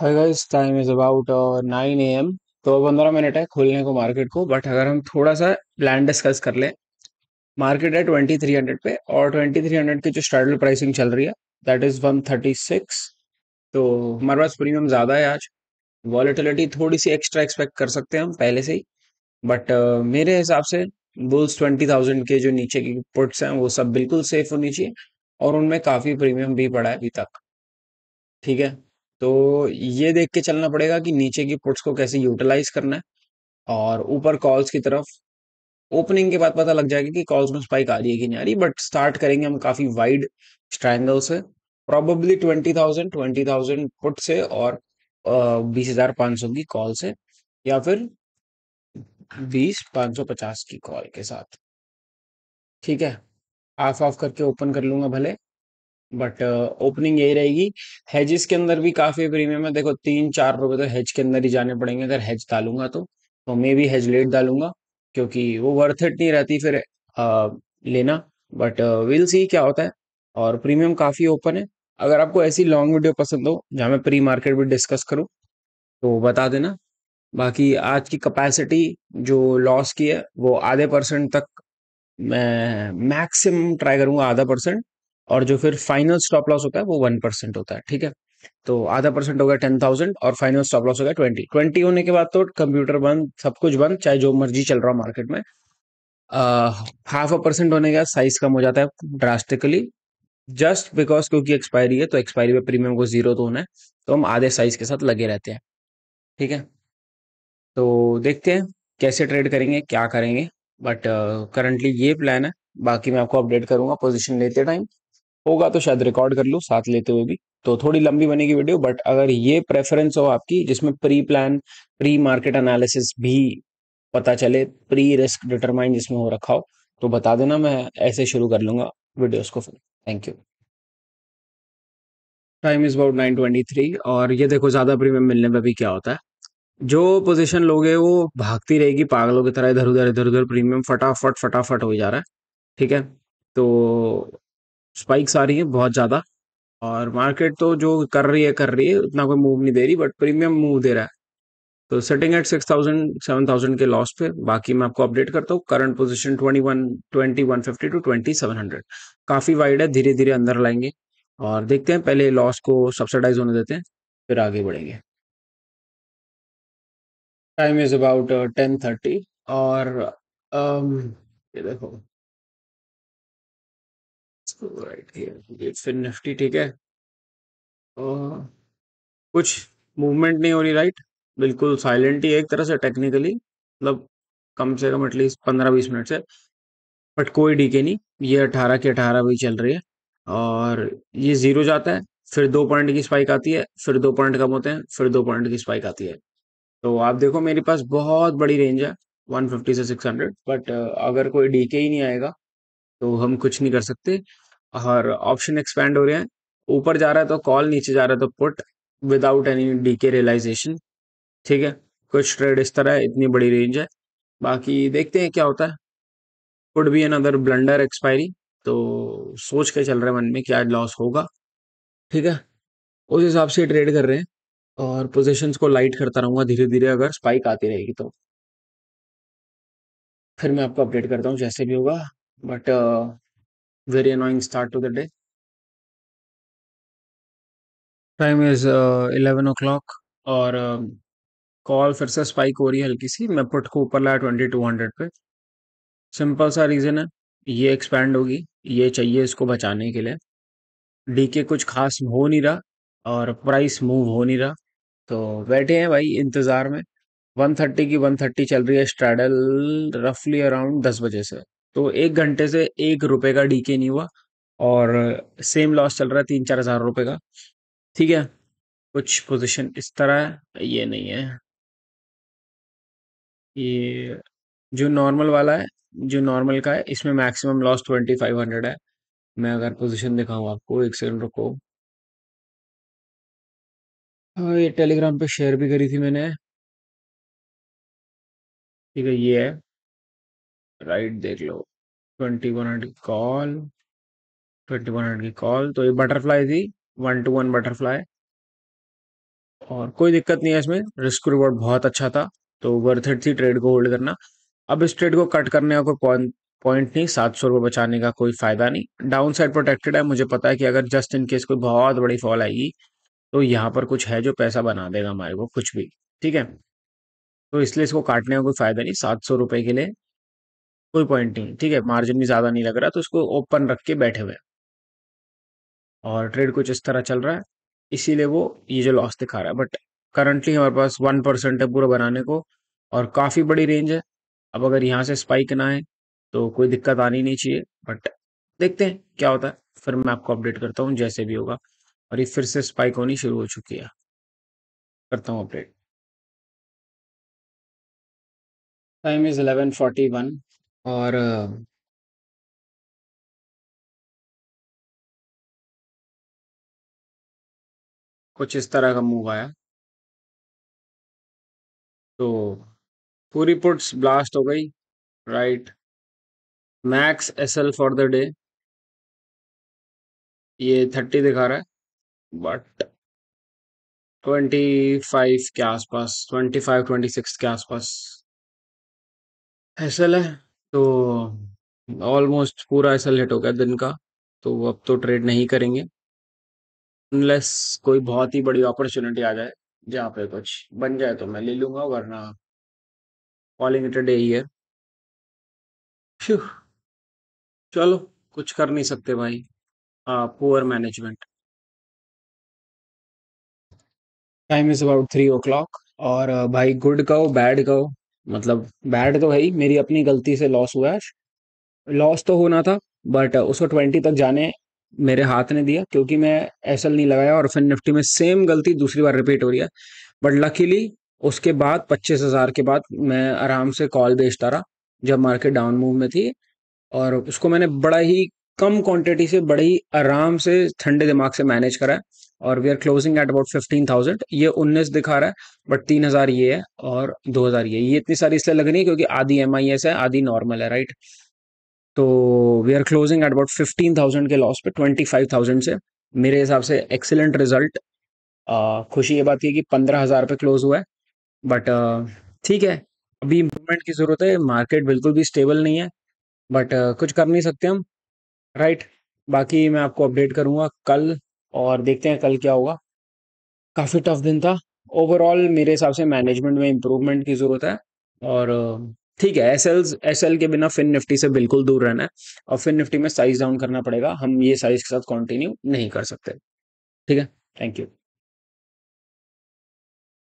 Hi guys time is about nine A M तो पंद्रह minute है खोलने को मार्केट को बट अगर हम थोड़ा सा प्लान डिस्कस कर लें मार्केट है ट्वेंटी थ्री हंड्रेड पे और ट्वेंटी थ्री हंड्रेड की जो स्टार्टल प्राइसिंग चल रही है that is one thirty six तो हमारे पास प्रीमियम ज़्यादा है आज वॉलीटिलिटी थोड़ी सी एक्स्ट्रा एक्सपेक्ट कर सकते हैं हम पहले से ही बट uh, मेरे हिसाब से बुल्स ट्वेंटी थाउजेंड के जो नीचे की पुट्स हैं वो सब बिल्कुल सेफ होनी चाहिए और उनमें काफ़ी प्रीमियम भी पड़ा है अभी तक ठीक है तो ये देख के चलना पड़ेगा कि नीचे की पुट्स को कैसे यूटिलाइज करना है और ऊपर कॉल्स की तरफ ओपनिंग के बाद पता लग जाएगा कि कॉल्स में स्पाइक आ रही है कि नहीं आ रही बट स्टार्ट करेंगे हम काफी वाइड स्ट्रैंगल से probably twenty thousand twenty thousand put से और बीस हजार पाँच सौ की कॉल से या फिर बीस पाँच सौ पचास की कॉल के साथ ठीक है हाफ ऑफ करके ओपन कर लूंगा भले बट ओपनिंग uh, यही रहेगी हेजिस के अंदर भी काफी प्रीमियम है देखो तीन चार रुपए तो हेज के अंदर ही जाने पड़ेंगे अगर हेज डालूंगा तो तो मे भी हेज लेट डालूंगा क्योंकि वो वर्थ इट नहीं रहती फिर आ, लेना बट विल सी क्या होता है और प्रीमियम काफी ओपन है अगर आपको ऐसी लॉन्ग वीडियो पसंद हो जहाँ मैं प्री मार्केट भी डिस्कस करूँ तो बता देना बाकी आज की कैपेसिटी जो लॉस की है वो आधे परसेंट तक मैं मैक्सिमम ट्राई करूंगा आधा परसेंट और जो फिर फाइनल स्टॉप लॉस होता है वो वन परसेंट होता है ठीक है तो आधा परसेंट हो गया टेन थाउजेंड और फाइनल स्टॉप लॉस हो गया ट्वेंटी ट्वेंटी होने के बाद तो कंप्यूटर बंद सब कुछ बंद चाहे जो मर्जी चल रहा हो मार्केट में हाफ अ परसेंट होने का साइज कम हो जाता है ड्रास्टिकली जस्ट बिकॉज क्योंकि एक्सपायरी है तो एक्सपायरी में प्रीमियम को जीरो तो होना है तो हम आधे साइज के साथ लगे रहते हैं ठीक है तो देखते हैं कैसे ट्रेड करेंगे क्या करेंगे बट करंटली uh, ये प्लान है बाकी मैं आपको अपडेट करूंगा पोजिशन लेते टाइम होगा तो शायद रिकॉर्ड कर लो साथ लेते हुए भी तो थोड़ी लंबी बनेगी वीडियो बट अगर ये प्रेफरेंस हो आपकी जिसमें pre plan pre market analysis भी पता चले प्री रिस्क डिटरमाइन जिसमें हो रखा हो तो बता देना मैं ऐसे शुरू कर लूंगा वीडियोस को फिर thank you time is about nine twenty three और ये देखो ज़्यादा प्रीमियम मिलने पर भी क्या होता है जो लोग लोगे वो भागती रहेगी पागलों की तरह इधर उधर इधर उधर प्रीमियम फटाफट फटाफट हो जा रहा है ठीक है तो स्पाइक्स आ रही है बहुत ज़्यादा और मार्केट तो जो कर रही है कर रही है उतना कोई मूव नहीं दे रही बट प्रीमियम मूव दे रहा है तो setting at six thousand seven thousand के लॉस पे बाकी मैं आपको अपडेट करता हूँ current position twenty one twenty one fifty two twenty seven hundred काफ़ी वाइड है धीरे धीरे अंदर लाएंगे और देखते हैं पहले लॉस को सब्सिडाइज होने देते हैं फिर आगे बढ़ेंगे time is about ten thirty और um, ये देखो राइट हियर फिर निफ्टी ठीक है और कुछ मूवमेंट नहीं हो रही राइट बिल्कुल साइलेंट ही एक तरह से टेक्निकली मतलब कम से कम एटलीस्ट पंद्रह बीस मिनट से बट कोई डीके नहीं ये अठारह की अठारह भी चल रही है और ये जीरो जाता है फिर दो पॉइंट की स्पाइक आती है फिर दो पॉइंट कम होते हैं फिर दो पॉइंट की स्पाइक आती है तो आप देखो मेरे पास बहुत बड़ी रेंज है 150 से 600 बट अगर कोई डीके ही नहीं आएगा तो हम कुछ नहीं कर सकते और ऑप्शन एक्सपेंड हो रहे हैं ऊपर जा रहा है तो कॉल नीचे जा रहा है तो put without any decay realisation ठीक है कुछ ट्रेड इस तरह है इतनी बड़ी रेंज है बाकी देखते हैं क्या होता है would be another blunder expiry तो सोच के चल रहे मन में क्या आज लॉस होगा ठीक है उस हिसाब से ट्रेड कर रहे हैं और पोजिशन को लाइट करता रहूंगा धीरे धीरे अगर स्पाइक आती रहेगी तो फिर मैं आपको अपडेट करता हूँ जैसे भी होगा but Very annoying start to the day. Time is uh, oh o'clock और कॉल um, फिर से स्पाइक हो रही है हल्की सी मैं पुट को ऊपर लाया ट्वेंटी टू हंड्रेड पे सिंपल सा रीज़न है ये एक्सपैंड होगी ये चाहिए इसको बचाने के लिए डी के कुछ खास हो नहीं रहा और प्राइस मूव हो नहीं रहा तो बैठे हैं भाई इंतज़ार में वन थर्टी की वन थर्टी चल रही है स्ट्रैडल रफली अराउंड दस बजे से तो एक घंटे से एक रुपये का डीके नहीं हुआ और सेम लॉस चल रहा है तीन चार हज़ार रुपये का ठीक है कुछ पोजीशन इस तरह है ये नहीं है ये जो नॉर्मल वाला है जो नॉर्मल का है इसमें maximum loss twenty five hundred है मैं अगर पोजीशन दिखाऊँ आपको एक सेकंड रुको हाँ ये टेलीग्राम पे शेयर भी करी थी मैंने ठीक है ये है राइट देख लो ट्वेंटी वन हंड्रेड की कॉल ट्वेंटी वन हंड्रेड की कॉल तो ये बटरफ्लाई थी वन टू वन बटरफ्लाई और कोई दिक्कत नहीं है इसमें रिस्क रिवॉर्ड बहुत अच्छा था तो वर्थ इट थी ट्रेड को होल्ड करना अब इस ट्रेड को कट करने का कोई पॉइंट नहीं सात सौ रुपये बचाने का कोई फायदा नहीं डाउन साइड प्रोटेक्टेड है मुझे पता है कि अगर जस्ट इन केस कोई बहुत बड़ी फॉल आएगी तो यहाँ पर कुछ है जो पैसा बना देगा हमारे को कुछ भी ठीक है तो इसलिए इसको काटने का कोई फायदा नहीं सात सौ रुपये के लिए कोई पॉइंट नहीं ठीक है मार्जिन हम्म। भी ज़्यादा नहीं लग रहा तो उसको ओपन रख के बैठे हुए और ट्रेड कुछ इस तरह चल रहा है इसीलिए वो ये जो लॉस दिखा रहा है बट करंटली हमारे पास वन परसेंट है पूरा बनाने को और काफ़ी बड़ी रेंज है अब अगर यहाँ से स्पाइक ना आए तो कोई दिक्कत आनी नहीं चाहिए बट देखते हैं क्या होता है फिर मैं आपको अपडेट करता हूँ जैसे भी होगा और ये फिर से स्पाइक होनी शुरू हो चुकी है करता हूँ अपडेट टाइम इज़ वन और कुछ इस तरह का मूव आया। तो, पूरी पुट्स ब्लास्ट हो गई, right. Max SL for the day. ये थर्टी दिखा रहा है, बट ट्वेंटी फाइव के आसपास, ट्वेंटी फाइव ट्वेंटी सिक्स के आसपास एसएल है। तो ऑलमोस्ट पूरा ऐसा लेट हो गया दिन का तो अब तो ट्रेड नहीं करेंगे अनलेस कोई बहुत ही बड़ी अपॉर्चुनिटी आ जाए जहाँ पे कुछ बन जाए तो मैं ले लूंगा वरना कॉलिंग इट डे ईयर चलो कुछ कर नहीं सकते भाई poor management time is about three o'clock और भाई गुड कहो बैड कहो मतलब बैड तो ही मेरी अपनी गलती से लॉस हुआ है लॉस तो होना था बट उसको ट्वेंटी तक जाने मेरे हाथ ने दिया क्योंकि मैं एस नहीं लगाया और फिर निफ्टी में सेम गलती दूसरी बार रिपीट हो रही है बट लकीली उसके बाद पच्चीस हज़ार के बाद मैं आराम से कॉल बेचता रहा जब मार्केट डाउन मूव में थी और उसको मैंने बड़ा ही कम क्वांटिटी से बड़ी आराम से ठंडे दिमाग से मैनेज करा है और we are closing at about fifteen thousand ये उन्नीस दिखा रहा है बट तीन हज़ार ये है और दो हज़ार ये ये इतनी सारी इसलिए लग रही है क्योंकि आधी एम आई एस है आधी नॉर्मल है राइट तो we are closing at about fifteen thousand के लॉस पे ट्वेंटी फाइव थाउजेंड से मेरे हिसाब से एक्सीलेंट रिजल्ट खुशी ये बात की कि पंद्रह हज़ार पे क्लोज हुआ है बट ठीक है अभी इम्प्रूवमेंट की ज़रूरत है मार्केट बिल्कुल भी स्टेबल नहीं है बट कुछ कर नहीं सकते हम राइट बाकी मैं आपको अपडेट करूंगा कल और देखते हैं कल क्या होगा काफ़ी टफ दिन था ओवरऑल मेरे हिसाब से मैनेजमेंट में इम्प्रूवमेंट की ज़रूरत है और ठीक है एस एल एस एल के बिना फिन निफ्टी से बिल्कुल दूर रहना है और फिन निफ्टी में साइज डाउन करना पड़ेगा हम ये साइज के साथ कंटिन्यू नहीं कर सकते ठीक है थैंक यू